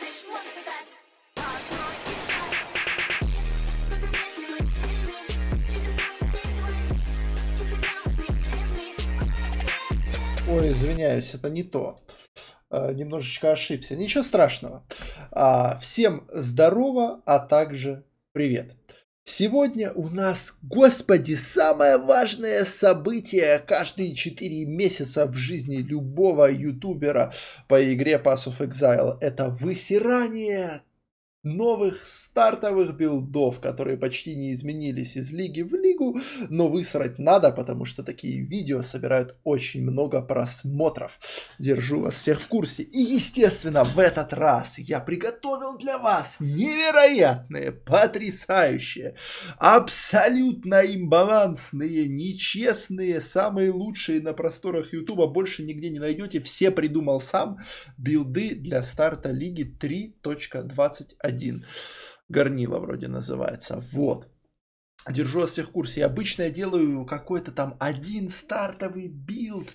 Ой, извиняюсь, это не то. Э, немножечко ошибся. Ничего страшного. А, всем здорово, а также привет. Сегодня у нас, господи, самое важное событие каждые 4 месяца в жизни любого ютубера по игре Pass of Exile. Это высирание новых стартовых билдов, которые почти не изменились из лиги в лигу, но высрать надо, потому что такие видео собирают очень много просмотров. Держу вас всех в курсе. И, естественно, в этот раз я приготовил для вас невероятные, потрясающие, абсолютно имбалансные, нечестные, самые лучшие на просторах Ютуба, больше нигде не найдете, все придумал сам, билды для старта лиги 3.21 один. Горнило вроде называется. Вот держу вас всех в курсе. И обычно я делаю какой-то там один стартовый билд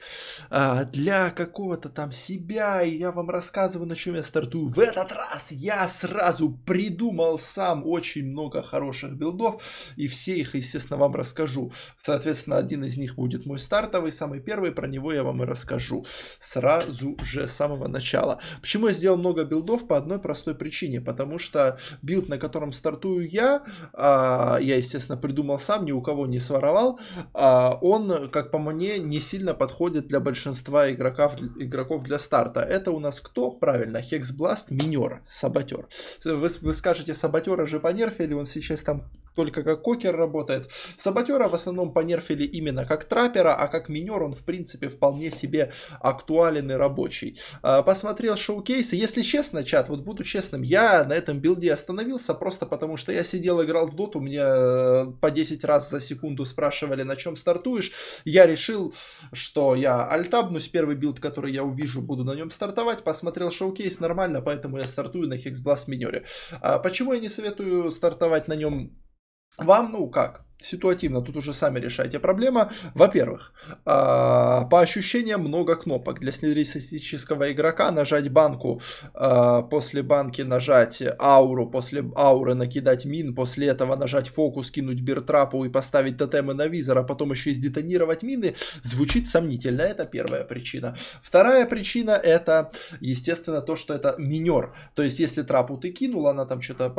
а, для какого-то там себя, и я вам рассказываю, на чем я стартую. В этот раз я сразу придумал сам очень много хороших билдов, и все их, естественно, вам расскажу. Соответственно, один из них будет мой стартовый, самый первый, про него я вам и расскажу сразу же с самого начала. Почему я сделал много билдов? По одной простой причине, потому что билд, на котором стартую я, а, я, естественно, придумал сам, ни у кого не своровал. А он, как по мне, не сильно подходит для большинства игроков, игроков для старта. Это у нас кто? Правильно, Хексбласт, минер, саботер. Вы, вы скажете, саботера же понерфили, он сейчас там только как кокер работает. Саботера в основном понерфили именно как трапера, а как минер он в принципе вполне себе актуален и рабочий. А, посмотрел шоу-кейсы. Если честно, чат, вот буду честным, я на этом билде остановился просто потому, что я сидел, играл в доту, мне э, по 10 раз за секунду спрашивали, на чем стартуешь. Я решил, что я альтабнусь, первый билд, который я увижу, буду на нем стартовать. Посмотрел шоу-кейс нормально, поэтому я стартую на Хексбласт минере. А, почему я не советую стартовать на нем вам, ну как, ситуативно, тут уже сами решайте. Проблема, во-первых, а, по ощущениям много кнопок. Для среднестатистического игрока нажать банку, а, после банки нажать ауру, после ауры накидать мин, после этого нажать фокус, кинуть биртрапу и поставить тотемы на визор, а потом еще и сдетонировать мины, звучит сомнительно. Это первая причина. Вторая причина это, естественно, то, что это минер. То есть, если трапу ты кинул, она там что-то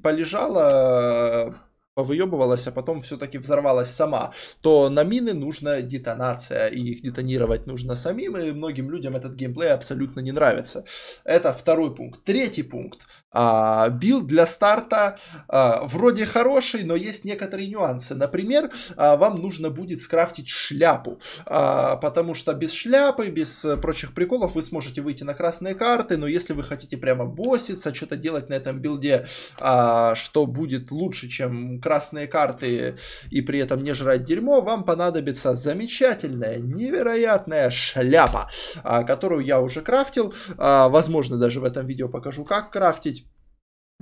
полежала, повыебывалась, а потом все-таки взорвалась сама, то на мины нужна детонация, и их детонировать нужно самим, и многим людям этот геймплей абсолютно не нравится. Это второй пункт. Третий пункт. А, билд для старта а, вроде хороший, но есть некоторые нюансы. Например, а, вам нужно будет скрафтить шляпу, а, потому что без шляпы, без прочих приколов вы сможете выйти на красные карты, но если вы хотите прямо босситься, что-то делать на этом билде, а, что будет лучше, чем красные карты и при этом не жрать дерьмо, вам понадобится замечательная, невероятная шляпа, а, которую я уже крафтил. А, возможно, даже в этом видео покажу, как крафтить.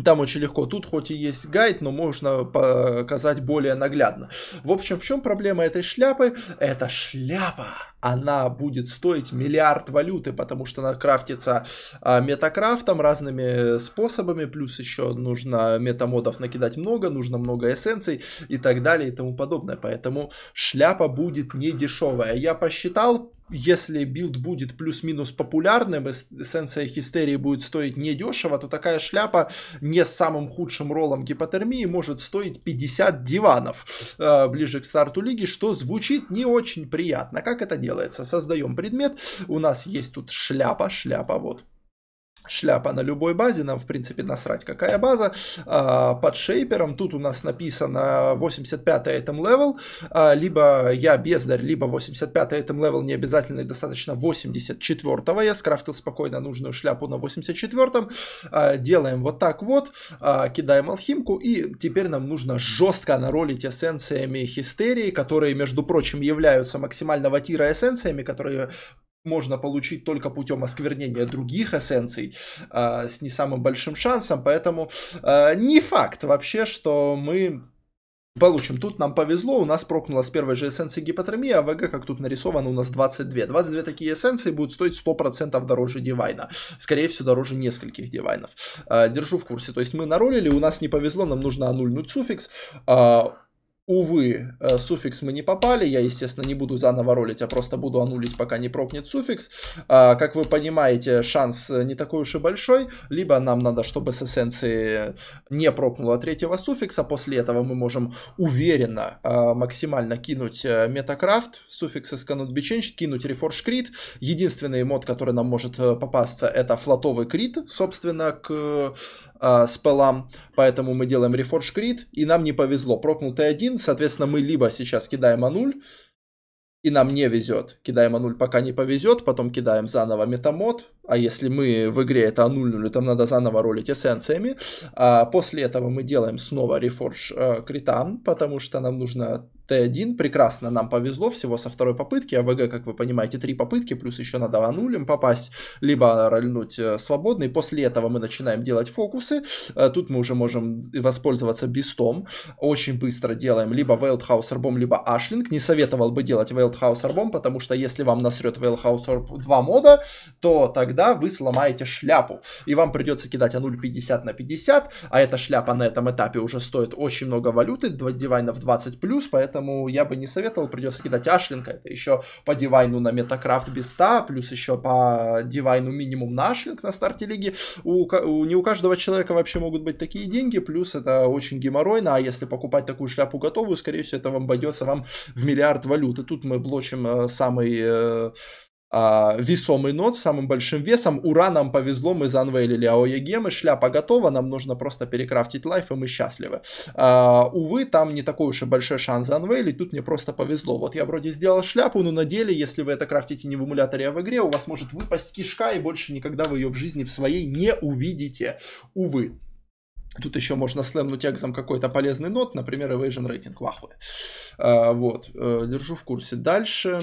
Там очень легко. Тут хоть и есть гайд, но можно показать более наглядно. В общем, в чем проблема этой шляпы? Это шляпа. Она будет стоить миллиард валюты, потому что она крафтится а, метакрафтом разными э, способами. Плюс еще нужно метамодов накидать много, нужно много эссенций и так далее и тому подобное. Поэтому шляпа будет не дешевая. Я посчитал, если билд будет плюс-минус популярным, и эссенция хистерии будет стоить недешево, то такая шляпа не с самым худшим роллом гипотермии может стоить 50 диванов э, ближе к старту лиги, что звучит не очень приятно. Как это делается? Создаем предмет, у нас есть тут шляпа, шляпа, вот Шляпа на любой базе, нам в принципе насрать какая база. А, под шейпером тут у нас написано 85-й item level, а, либо я бездарь, либо 85-й item level не обязательно и достаточно 84-го. Я скрафтил спокойно нужную шляпу на 84-м. А, делаем вот так вот, кидаем алхимку и теперь нам нужно жестко наролить эссенциями хистерии, которые между прочим являются максимального тира эссенциями, которые можно получить только путем осквернения других эссенций э, с не самым большим шансом, поэтому э, не факт вообще, что мы получим. Тут нам повезло, у нас прокнула с первой же эссенции гипотермия, а ВГ, как тут нарисовано, у нас 22. 22 такие эссенции будут стоить 100% дороже дивайна. Скорее всего, дороже нескольких дивайнов. Э, держу в курсе. То есть мы нарулили, у нас не повезло, нам нужно анульнуть суффикс. Э, Увы, э, суффикс мы не попали, я, естественно, не буду заново ролить, а просто буду анулить, пока не прокнет суффикс. А, как вы понимаете, шанс не такой уж и большой, либо нам надо, чтобы с эссенции не пропнуло третьего суффикса, после этого мы можем уверенно а, максимально кинуть метакрафт, э, суффикс из cannot be кинуть reforge Крит. Единственный мод, который нам может э, попасться, это флотовый крит, собственно, к спелам, поэтому мы делаем reforge Крит. и нам не повезло, пропнутый один, Соответственно, мы либо сейчас кидаем а и нам не везет. Кидаем а пока не повезет, потом кидаем заново метамод. А если мы в игре это а там надо заново ролить эссенциями. А после этого мы делаем снова рефорж э, критам, потому что нам нужно Т1 прекрасно нам повезло всего со второй попытки. АВГ, как вы понимаете, три попытки, плюс еще надо анулем попасть, либо рольнуть э, свободный. После этого мы начинаем делать фокусы. Э, тут мы уже можем воспользоваться бистом. Очень быстро делаем либо Вейлдхаусербом, либо Ашлинг. Не советовал бы делать Вейлдхаусербом, потому что если вам насрет Вейлдхаусер 2 мода, то тогда вы сломаете шляпу. И вам придется кидать ануль 50 на 50, а эта шляпа на этом этапе уже стоит очень много валюты, 2 дивайнов 20+, плюс, поэтому поэтому я бы не советовал, придется кидать Ашлинка, это еще по дивайну на Метакрафт без 100, плюс еще по дивайну минимум на Ашлинг на старте лиги. У, у, не у каждого человека вообще могут быть такие деньги, плюс это очень геморройно, а если покупать такую шляпу готовую, скорее всего, это вам обойдется вам в миллиард валют. И тут мы блочим э, самый э, а, весомый нот с самым большим весом. Ура, нам повезло, мы занвейлили АОЕ гемы, шляпа готова, нам нужно просто перекрафтить лайф, и мы счастливы. А, увы, там не такой уж и большой шанс занвейлить, тут мне просто повезло. Вот я вроде сделал шляпу, но на деле, если вы это крафтите не в эмуляторе, а в игре, у вас может выпасть кишка, и больше никогда вы ее в жизни в своей не увидите. Увы. Тут еще можно слэмнуть экзом какой-то полезный нот, например, evasion рейтинг вахвы. А, вот, э, держу в курсе. Дальше...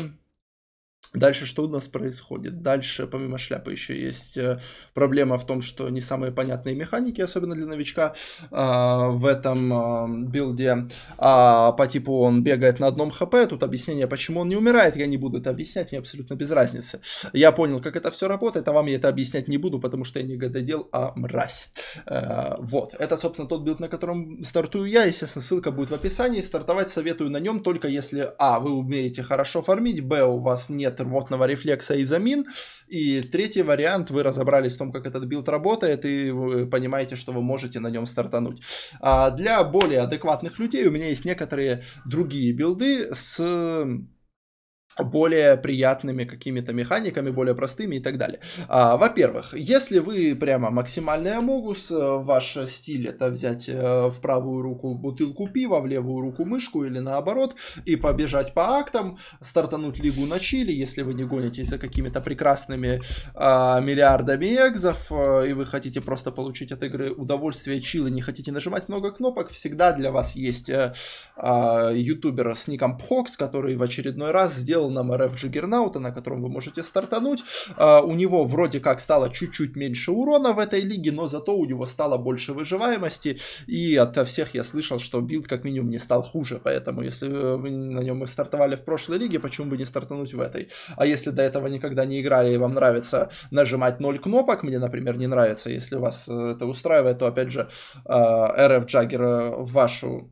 Дальше что у нас происходит? Дальше, помимо шляпы, еще есть э, проблема в том, что не самые понятные механики, особенно для новичка, а, в этом билде. А по типу он бегает на одном хп, тут объяснение, почему он не умирает, я не буду это объяснять, мне абсолютно без разницы. Я понял, как это все работает, а вам я это объяснять не буду, потому что я не гадодел а мразь. Э, вот, это, собственно, тот билд, на котором стартую я, естественно, ссылка будет в описании. Стартовать советую на нем только если, а, вы умеете хорошо фармить, б, у вас нет нет рвотного рефлекса изамин. И третий вариант, вы разобрались в том, как этот билд работает, и вы понимаете, что вы можете на нем стартануть. А для более адекватных людей у меня есть некоторые другие билды с более приятными какими-то механиками, более простыми и так далее. А, во-первых, если вы прямо максимальный амогус, э, ваш стиль это взять э, в правую руку бутылку пива, в левую руку мышку или наоборот, и побежать по актам, стартануть лигу на чили, если вы не гонитесь за какими-то прекрасными а, миллиардами экзов, э, и вы хотите просто получить от игры удовольствие чилы, не хотите нажимать много кнопок, всегда для вас есть а, ютубер с ником Пхокс, который в очередной раз сделал предоставил нам РФ Джиггернаута, на котором вы можете стартануть. А, у него вроде как стало чуть-чуть меньше урона в этой лиге, но зато у него стало больше выживаемости. И от всех я слышал, что билд как минимум не стал хуже. Поэтому если э, вы на нем и стартовали в прошлой лиге, почему бы не стартануть в этой? А если до этого никогда не играли и вам нравится нажимать 0 кнопок, мне, например, не нравится, если вас э, это устраивает, то опять же а, РФ Джаггер э, в вашу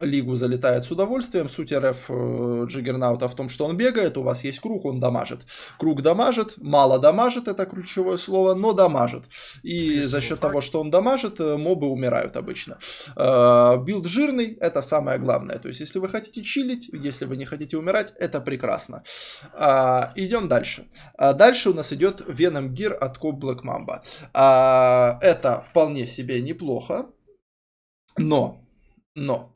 лигу залетает с удовольствием. Суть РФ э, Джиггернаута в том, что он бегает, у вас есть круг, он дамажит. Круг дамажит, мало дамажит, это ключевое слово, но дамажит. И за счет того, что он дамажит, э, мобы умирают обычно. Э, билд жирный, это самое главное. То есть, если вы хотите чилить, если вы не хотите умирать, это прекрасно. А, идем дальше. А дальше у нас идет Веном Гир от Коп Блэк Мамба. Это вполне себе неплохо, но но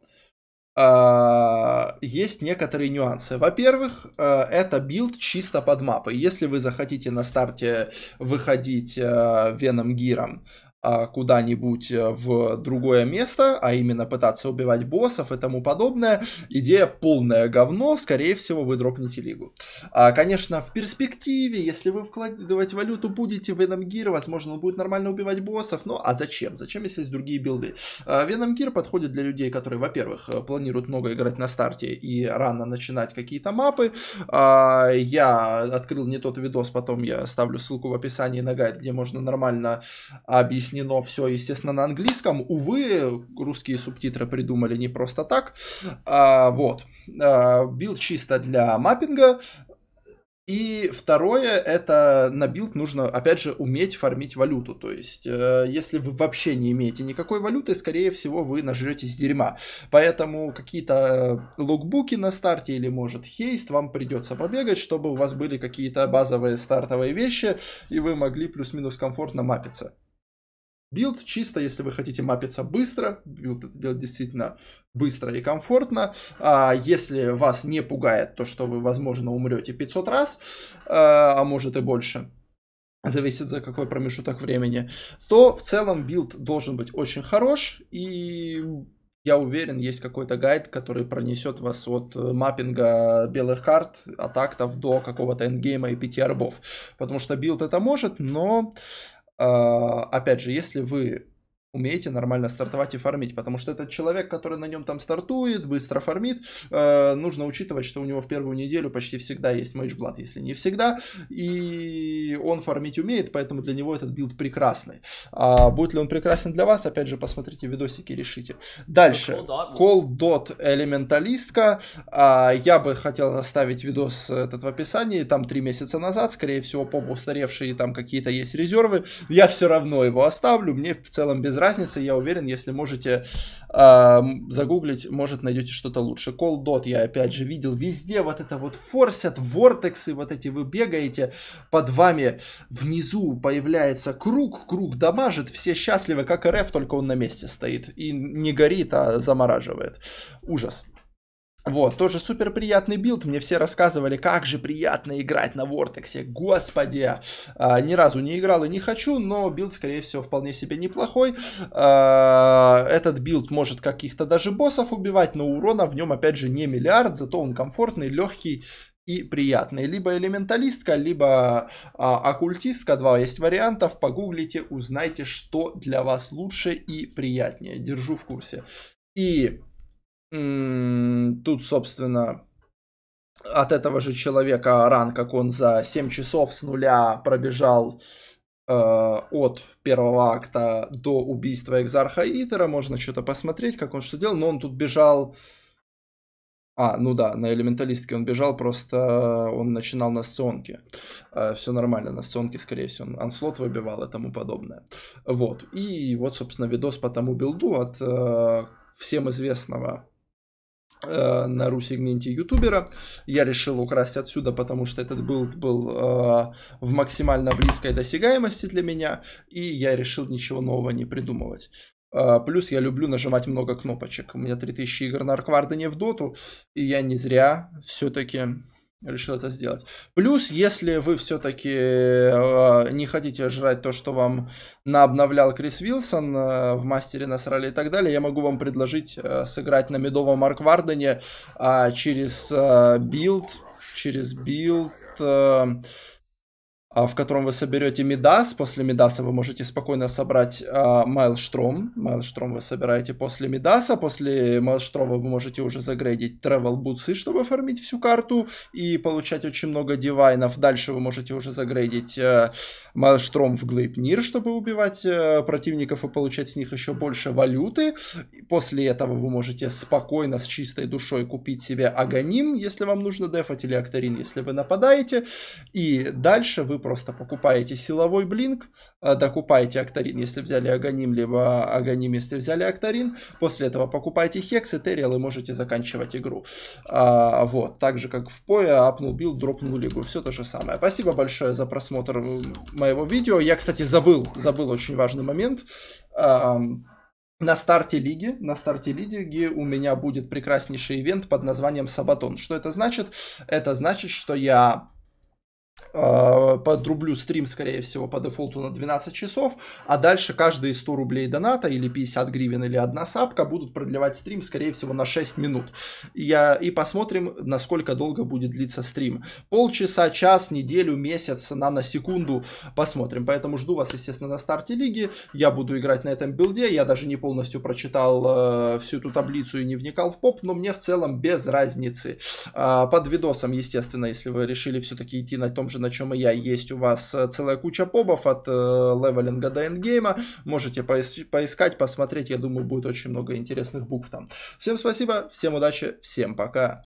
а, есть некоторые нюансы. Во-первых, а, это билд чисто под мапой. Если вы захотите на старте выходить Веном а, Гиром а, куда-нибудь э, в другое место, а именно пытаться убивать боссов и тому подобное. Идея полное говно, скорее всего, вы дропнете лигу. А, конечно, в перспективе, если вы вкладывать валюту будете в Venom возможно, он будет нормально убивать боссов. Но ну, а зачем? Зачем, если есть другие билды? А, подходит для людей, которые, во-первых, э, планируют много играть на старте и рано начинать какие-то мапы. А, я открыл не тот видос, потом я ставлю ссылку в описании на гайд, где можно нормально объяснить объяснено все, естественно, на английском. Увы, русские субтитры придумали не просто так. А, вот. А, билд чисто для маппинга. И второе, это на билд нужно, опять же, уметь фармить валюту. То есть, э, если вы вообще не имеете никакой валюты, скорее всего, вы нажретесь дерьма. Поэтому какие-то локбуки на старте или, может, хейст вам придется побегать, чтобы у вас были какие-то базовые стартовые вещи, и вы могли плюс-минус комфортно мапиться билд. Чисто, если вы хотите мапиться быстро, билд это делать действительно быстро и комфортно. А если вас не пугает то, что вы, возможно, умрете 500 раз, э, а может и больше, зависит за какой промежуток времени, то в целом билд должен быть очень хорош и я уверен, есть какой-то гайд, который пронесет вас от э, маппинга белых карт, атактов до какого-то эндгейма и пяти арбов. Потому что билд это может, но а, опять же, если вы умеете нормально стартовать и фармить, потому что этот человек, который на нем там стартует, быстро фармит, э, нужно учитывать, что у него в первую неделю почти всегда есть мейджблат, если не всегда, и он фармить умеет, поэтому для него этот билд прекрасный. А будет ли он прекрасен для вас, опять же, посмотрите видосики, решите. Дальше, Dot Элементалистка, а, я бы хотел оставить видос этот в описании, там три месяца назад, скорее всего, поп устаревшие, там какие-то есть резервы, я все равно его оставлю, мне в целом без разницы, я уверен, если можете э, загуглить, может найдете что-то лучше. Call Dot я опять же видел везде, вот это вот форсят, вортексы вот эти, вы бегаете, под вами внизу появляется круг, круг дамажит, все счастливы, как РФ, только он на месте стоит и не горит, а замораживает. Ужас. Вот, тоже супер приятный билд. Мне все рассказывали, как же приятно играть на Вортексе. Господи, а, ни разу не играл и не хочу, но билд, скорее всего, вполне себе неплохой. А, этот билд может каких-то даже боссов убивать, но урона в нем, опять же, не миллиард, зато он комфортный, легкий и приятный. Либо элементалистка, либо а, оккультистка. Два есть вариантов. Погуглите, узнайте, что для вас лучше и приятнее. Держу в курсе. И Тут, собственно, от этого же человека ран, как он за 7 часов с нуля пробежал э, от первого акта до убийства Экзарха Итера. Можно что-то посмотреть, как он что делал. Но он тут бежал... А, ну да, на элементалистке он бежал, просто э, он начинал на сценке, Э, все нормально, на сценке, скорее всего, он анслот выбивал и тому подобное. Вот. И вот, собственно, видос по тому билду от э, всем известного Э, на ру-сегменте ютубера. Я решил украсть отсюда, потому что этот билд был э, в максимально близкой досягаемости для меня, и я решил ничего нового не придумывать. Э, плюс я люблю нажимать много кнопочек. У меня 3000 игр на Арквардене в доту, и я не зря все-таки решил это сделать. Плюс, если вы все-таки э, не хотите жрать то, что вам наобновлял Крис Вилсон э, в Мастере насрали и так далее, я могу вам предложить э, сыграть на медовом Арквардене а, через э, билд, через билд э, а, в котором вы соберете Мидас. После Мидаса вы можете спокойно собрать Майлштром. Майлштром вы собираете после Мидаса. После Майлштрома вы можете уже загрейдить Travel Бутсы, чтобы оформить всю карту и получать очень много дивайнов. Дальше вы можете уже загрейдить Майлштром э, в Глейпнир, чтобы убивать э, противников и получать с них еще больше валюты. И после этого вы можете спокойно, с чистой душой купить себе Аганим, если вам нужно дефать, или Акторин, если вы нападаете. И дальше вы просто покупаете силовой блинк, э, докупаете Акторин, если взяли Аганим, либо Аганим, если взяли Акторин. После этого покупаете Хекс, Этериал и можете заканчивать игру. А, вот, так же как в Поя, апнул билд, дропнул лигу, все то же самое. Спасибо большое за просмотр э, моего видео. Я, кстати, забыл, забыл очень важный момент. А, на старте лиги, на старте лиги у меня будет прекраснейший ивент под названием Сабатон. Что это значит? Это значит, что я а, подрублю стрим, скорее всего, по дефолту на 12 часов, а дальше каждые 100 рублей доната или 50 гривен или одна сапка будут продлевать стрим, скорее всего, на 6 минут. Я, и посмотрим, насколько долго будет длиться стрим. Полчаса, час, неделю, месяц, на на секунду посмотрим. Поэтому жду вас, естественно, на старте лиги. Я буду играть на этом билде, я даже не полностью прочитал э, всю эту таблицу и не вникал в поп, но мне в целом без разницы. Э, под видосом, естественно, если вы решили все-таки идти на то, том же, на чем и я, есть у вас э, целая куча побов от э, левелинга до эндгейма. Можете поис- поискать, посмотреть. Я думаю, будет очень много интересных букв там. Всем спасибо, всем удачи, всем пока.